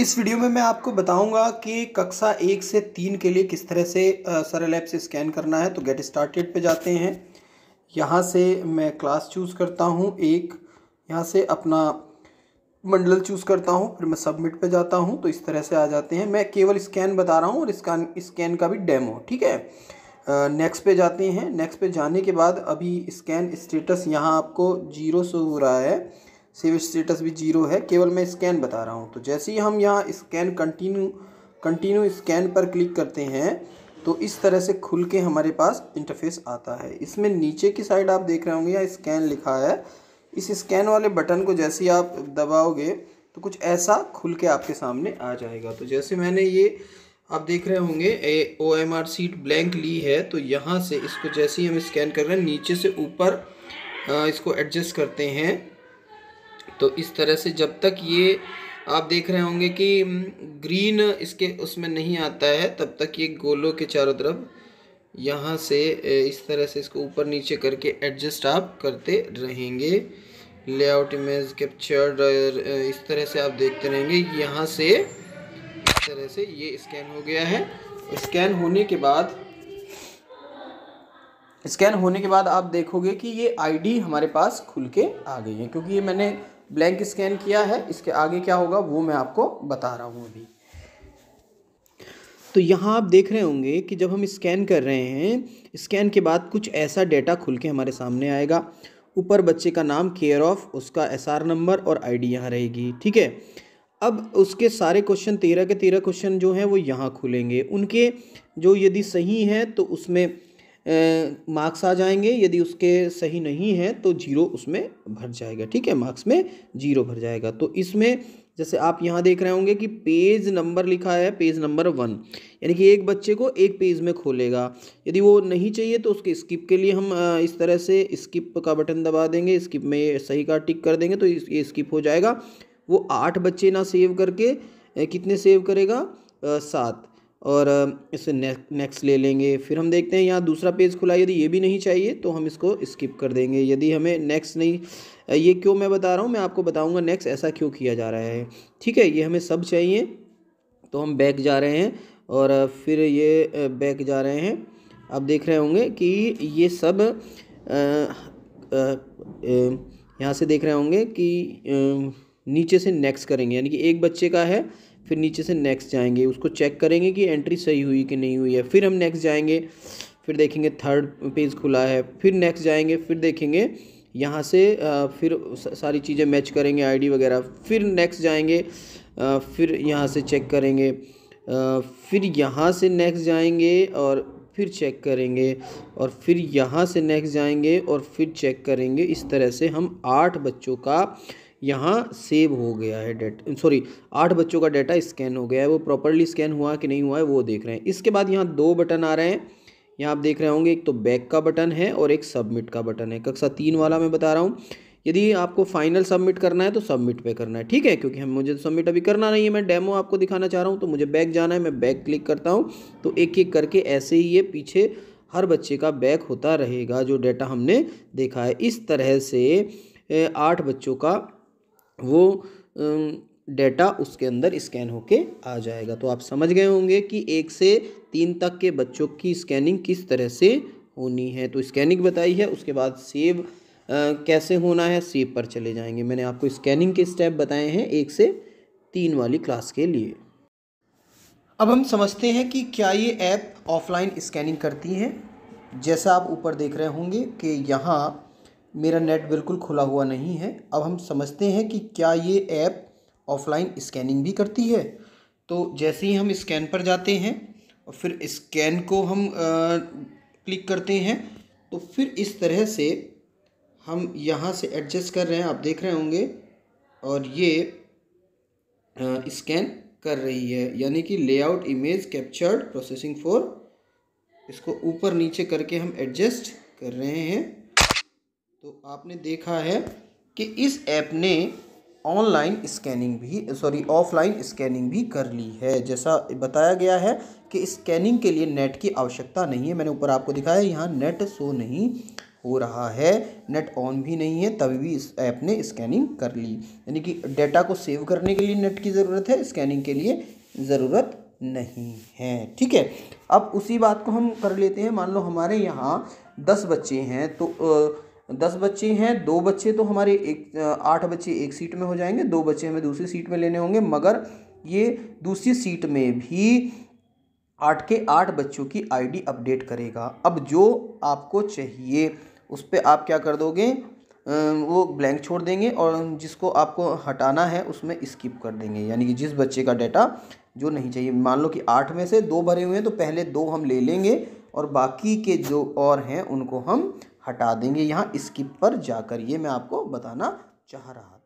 इस वीडियो में मैं आपको बताऊंगा कि कक्षा एक से तीन के लिए किस तरह से सरल ऐप से स्कैन करना है तो गेट स्टार्टेड पे जाते हैं यहाँ से मैं क्लास चूज़ करता हूँ एक यहाँ से अपना मंडल चूज़ करता हूँ फिर मैं सबमिट पे जाता हूँ तो इस तरह से आ जाते हैं मैं केवल स्कैन बता रहा हूँ और स्कैन स्कैन का भी डेमो ठीक है नेक्स्ट पे जाते हैं नेक्स्ट पे जाने के बाद अभी स्कैन स्टेटस यहाँ आपको जीरो से हो रहा है सेव स्टेटस भी जीरो है केवल मैं स्कैन बता रहा हूँ तो जैसे ही हम यहाँ स्कैन कंटिन्यू कंटिन्यू स्कैन पर क्लिक करते हैं तो इस तरह से खुल के हमारे पास इंटरफेस आता है इसमें नीचे की साइड आप देख रहे होंगे यहाँ स्कैन लिखा है इस स्कैन वाले बटन को जैसे ही आप दबाओगे तो कुछ ऐसा खुल के आपके सामने आ जाएगा तो जैसे मैंने ये आप देख रहे होंगे a O M R sheet blank ली है तो यहाँ से इसको जैसे ही हम स्कैन कर रहे हैं नीचे से ऊपर इसको एडजस्ट करते हैं तो इस तरह से जब तक ये आप देख रहे होंगे कि ग्रीन इसके उसमें नहीं आता है तब तक ये गोलों के चारों तरफ यहाँ से इस तरह से इसको ऊपर नीचे करके एडजस्ट आप करते रहेंगे लेआउट इमेज कैप्चर्ड इस तरह से आप देखते रहेंगे यहाँ से इस तरह से ये स्कैन हो गया है स्कैन होने के बाद स्कैन होने के बाद आप देखोगे कि ये आईडी हमारे पास खुल के आ गई है क्योंकि ये मैंने ब्लैंक स्कैन किया है इसके आगे क्या होगा वो मैं आपको बता रहा हूँ अभी तो यहाँ आप देख रहे होंगे कि जब हम स्कैन कर रहे हैं स्कैन के बाद कुछ ऐसा डेटा खुल के हमारे सामने आएगा ऊपर बच्चे का नाम केयर ऑफ उसका एस आर नंबर और आई डी यहाँ रहेगी ठीक है अब उसके सारे क्वेश्चन तेरह के तेरह क्वेश्चन जो हैं वो यहाँ खुलेंगे उनके जो यदि सही हैं तो उसमें मार्क्स आ जाएंगे यदि उसके सही नहीं है तो जीरो उसमें भर जाएगा ठीक है मार्क्स में जीरो भर जाएगा तो इसमें जैसे आप यहाँ देख रहे होंगे कि पेज नंबर लिखा है पेज नंबर वन यानी कि एक बच्चे को एक पेज में खोलेगा यदि वो नहीं चाहिए तो उसके स्किप के लिए हम इस तरह से स्किप का बटन दबा देंगे स्किप में सही का टिक कर देंगे तो ये स्किप हो जाएगा वो आठ बच्चे ना सेव करके कितने सेव करेगा सात और इसे नेक्स्ट ले लेंगे फिर हम देखते हैं यहाँ दूसरा पेज खुला यदि ये भी नहीं चाहिए तो हम इसको स्किप कर देंगे यदि हमें नेक्स्ट नहीं ये क्यों मैं बता रहा हूँ मैं आपको बताऊँगा नेक्स्ट ऐसा क्यों किया जा रहा है ठीक है ये हमें सब चाहिए तो हम बैक जा रहे हैं और फिर ये बैक जा रहे हैं आप देख रहे होंगे कि ये सब यहाँ से देख रहे होंगे कि नीचे से नेक्स्ट करेंगे यानी कि एक बच्चे का है फिर नीचे से नेक्स्ट जाएंगे उसको चेक करेंगे कि एंट्री सही हुई कि नहीं हुई है फिर हम नेक्स्ट जाएंगे फिर देखेंगे थर्ड पेज खुला है फिर नेक्स्ट जाएंगे फिर देखेंगे यहाँ से फिर सारी चीज़ें मैच करेंगे आईडी वगैरह फिर नेक्स्ट जाएंगे फिर यहाँ से चेक करेंगे फिर यहाँ से नेक्स्ट जाएंगे और फिर चेक करेंगे और फिर यहाँ से नेक्स्ट जाएंगे और फिर चेक करेंगे इस तरह से हम आठ बच्चों का यहाँ सेव हो गया है डेटा सॉरी आठ बच्चों का डाटा स्कैन हो गया है वो प्रॉपरली स्कैन हुआ कि नहीं हुआ है वो देख रहे हैं इसके बाद यहाँ दो बटन आ रहे हैं यहाँ आप देख रहे होंगे एक तो बैक का बटन है और एक सबमिट का बटन है कक्षा तीन वाला मैं बता रहा हूँ यदि आपको फाइनल सबमिट करना है तो सबमिट पे करना है ठीक है क्योंकि हम मुझे सबमिट अभी करना नहीं है मैं डेमो आपको दिखाना चाह रहा हूँ तो मुझे बैक जाना है मैं बैक क्लिक करता हूँ तो एक एक करके ऐसे ही ये पीछे हर बच्चे का बैक होता रहेगा जो डेटा हमने देखा है इस तरह से आठ बच्चों का वो डेटा उसके अंदर स्कैन होके आ जाएगा तो आप समझ गए होंगे कि एक से तीन तक के बच्चों की स्कैनिंग किस तरह से होनी है तो स्कैनिंग बताई है उसके बाद सेव कैसे होना है सेव पर चले जाएंगे मैंने आपको स्कैनिंग के स्टेप बताए हैं एक से तीन वाली क्लास के लिए अब हम समझते हैं कि क्या ये ऐप ऑफलाइन स्कैनिंग करती है जैसा आप ऊपर देख रहे होंगे कि यहाँ मेरा नेट बिल्कुल खुला हुआ नहीं है अब हम समझते हैं कि क्या ये ऐप ऑफलाइन स्कैनिंग भी करती है तो जैसे ही हम स्कैन पर जाते हैं और फिर स्कैन को हम आ, क्लिक करते हैं तो फिर इस तरह से हम यहाँ से एडजस्ट कर रहे हैं आप देख रहे होंगे और ये स्कैन कर रही है यानी कि layout image captured processing for इसको ऊपर नीचे करके हम एडजस्ट कर रहे हैं तो आपने देखा है कि इस ऐप ने ऑनलाइन स्कैनिंग भी सॉरी ऑफलाइन स्कैनिंग भी कर ली है जैसा बताया गया है कि स्कैनिंग के लिए नेट की आवश्यकता नहीं है मैंने ऊपर आपको दिखाया है यहाँ नेट शो नहीं हो रहा है नेट ऑन भी नहीं है तभी भी इस ऐप ने स्कैनिंग कर ली यानी कि डेटा को सेव करने के लिए नेट की ज़रूरत है स्कैनिंग के लिए ज़रूरत नहीं है ठीक है अब उसी बात को हम कर लेते हैं मान लो हमारे यहाँ दस बच्चे हैं तो आ, दस बच्चे हैं दो बच्चे तो हमारे एक आठ बच्चे एक सीट में हो जाएंगे दो बच्चे हमें दूसरी सीट में लेने होंगे मगर ये दूसरी सीट में भी आठ के आठ बच्चों की आईडी अपडेट करेगा अब जो आपको चाहिए उस पर आप क्या कर दोगे वो ब्लैंक छोड़ देंगे और जिसको आपको हटाना है उसमें स्किप कर देंगे यानी कि जिस बच्चे का डाटा जो नहीं चाहिए मान लो कि आठ में से दो भरे हुए हैं तो पहले दो हम ले लेंगे और बाकी के जो और हैं उनको हम हटा देंगे यहाँ स्किप पर जाकर ये मैं आपको बताना चाह रहा